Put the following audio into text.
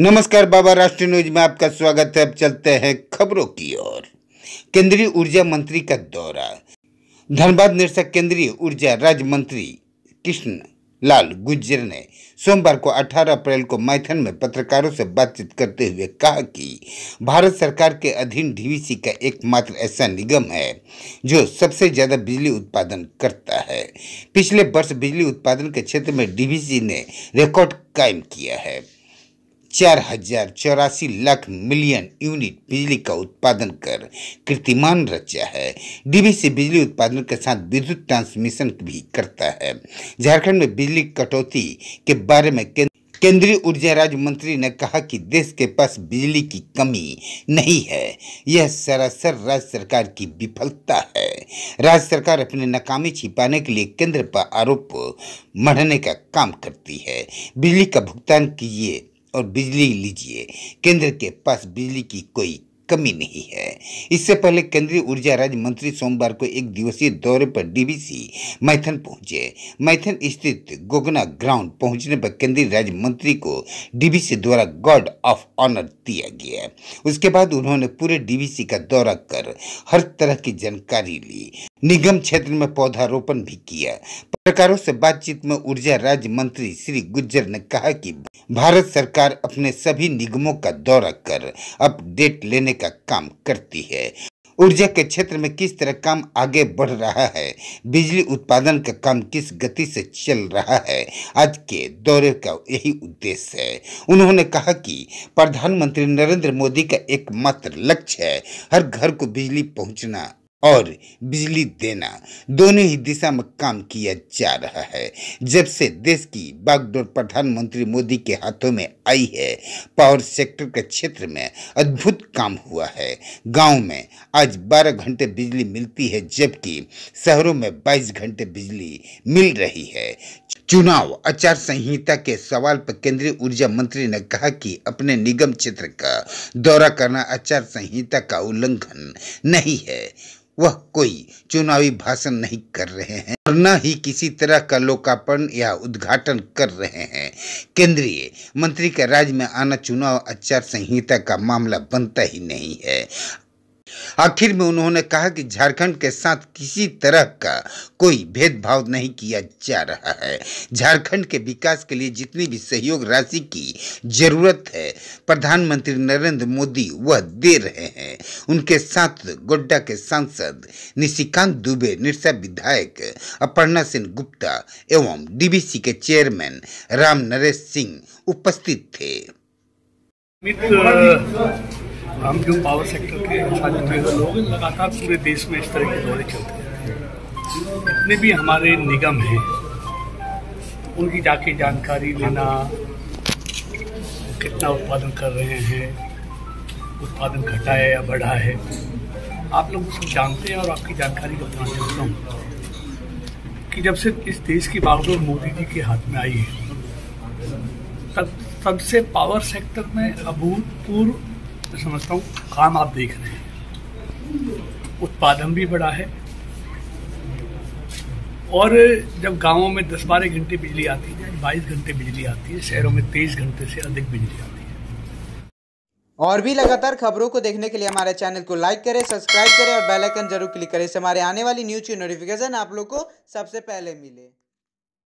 नमस्कार बाबा राष्ट्रीय न्यूज में आपका स्वागत है अब चलते हैं खबरों की ओर केंद्रीय ऊर्जा मंत्री का दौरा धनबाद निरसा केंद्रीय ऊर्जा राज्य मंत्री कृष्ण लाल गुज्जर ने सोमवार को 18 अप्रैल को मैथन में पत्रकारों से बातचीत करते हुए कहा कि भारत सरकार के अधीन डीवीसी का एकमात्र ऐसा निगम है जो सबसे ज़्यादा बिजली उत्पादन करता है पिछले वर्ष बिजली उत्पादन के क्षेत्र में डीवीसी ने रिकॉर्ड कायम किया है चार हजार चौरासी लाख मिलियन यूनिट बिजली का उत्पादन कर कीर्तिमान रचा है डीबी से बिजली उत्पादन के साथ विद्युत ट्रांसमिशन भी करता है झारखंड में बिजली कटौती के बारे में केंद्रीय ऊर्जा राज्य मंत्री ने कहा कि देश के पास बिजली की कमी नहीं है यह सरासर राज्य सरकार की विफलता है राज्य सरकार अपनी नाकामी छिपाने के लिए केंद्र पर आरोप मढ़ने का काम करती है बिजली का भुगतान किए और बिजली लीजिए केंद्र के पास बिजली की कोई कमी नहीं है इससे पहले केंद्रीय ऊर्जा राज्य मंत्री सोमवार को एक दिवसीय दौरे पर डीबीसी मैथन पहुंचे मैथन स्थित गोगना ग्राउंड पहुंचने पर केंद्रीय राज्य मंत्री को डीबीसी द्वारा गॉड ऑफ ऑनर दिया गया उसके बाद उन्होंने पूरे डीबीसी का दौरा कर हर तरह की जानकारी ली निगम क्षेत्र में पौधारोपण भी किया पत्रकारों से बातचीत में ऊर्जा राज्य मंत्री श्री गुज्जर ने कहा कि भारत सरकार अपने सभी निगमों का दौरा कर अपडेट लेने का काम करती है ऊर्जा के क्षेत्र में किस तरह काम आगे बढ़ रहा है बिजली उत्पादन का काम किस गति से चल रहा है आज के दौरे का यही उद्देश्य है उन्होंने कहा कि प्रधानमंत्री नरेंद्र मोदी का एकमात्र लक्ष्य है हर घर को बिजली पहुंचना और बिजली देना दोनों ही दिशा में काम किया जा रहा है जब से देश की बागडोर प्रधानमंत्री मोदी के हाथों में आई है पावर सेक्टर के क्षेत्र में अद्भुत काम हुआ है गांव में आज 12 घंटे बिजली मिलती है जबकि शहरों में 22 घंटे बिजली मिल रही है चुनाव आचार संहिता के सवाल पर केंद्रीय ऊर्जा मंत्री ने कहा कि अपने निगम क्षेत्र का दौरा करना आचार संहिता का उल्लंघन नहीं है वह कोई चुनावी भाषण नहीं कर रहे हैं और न ही किसी तरह का लोकार्पण या उद्घाटन कर रहे हैं केंद्रीय मंत्री का राज्य में आना चुनाव आचार संहिता का मामला बनता ही नहीं है आखिर में उन्होंने कहा कि झारखंड के साथ किसी तरह का कोई भेदभाव नहीं किया जा रहा है झारखंड के विकास के लिए जितनी भी सहयोग राशि की जरूरत है प्रधानमंत्री नरेंद्र मोदी वह दे रहे हैं उनके साथ गोड्डा के सांसद निशिकांत दुबे निरसा विधायक अपर्णा सिंह गुप्ता एवं डीबीसी के चेयरमैन राम नरेश सिंह उपस्थित थे हम जो पावर सेक्टर के साझेदार हुए लोग लगातार पूरे देश में इस तरह के दौरे चलते हैं जितने भी हमारे निगम हैं उनकी जाके जानकारी लेना कितना उत्पादन कर रहे हैं उत्पादन घटा है या बढ़ा है आप लोग उसको जानते हैं और आपकी जानकारी बताना चाहता हूँ कि जब से इस देश की बागडोर मोदी जी के हाथ में आई है तब तब से पावर सेक्टर में अभूतपूर्व समझता हूँ काम आप देख रहे हैं उत्पादन भी बड़ा है और जब गांवों में 10 बारह घंटे बिजली आती है 22 घंटे बिजली आती है शहरों में 23 घंटे से अधिक बिजली आती है और भी लगातार खबरों को देखने के लिए हमारे चैनल को लाइक करें सब्सक्राइब करें और बेल आइकन जरूर क्लिक करें इससे हमारे आने वाली न्यूज की नोटिफिकेशन आप लोग को सबसे पहले मिले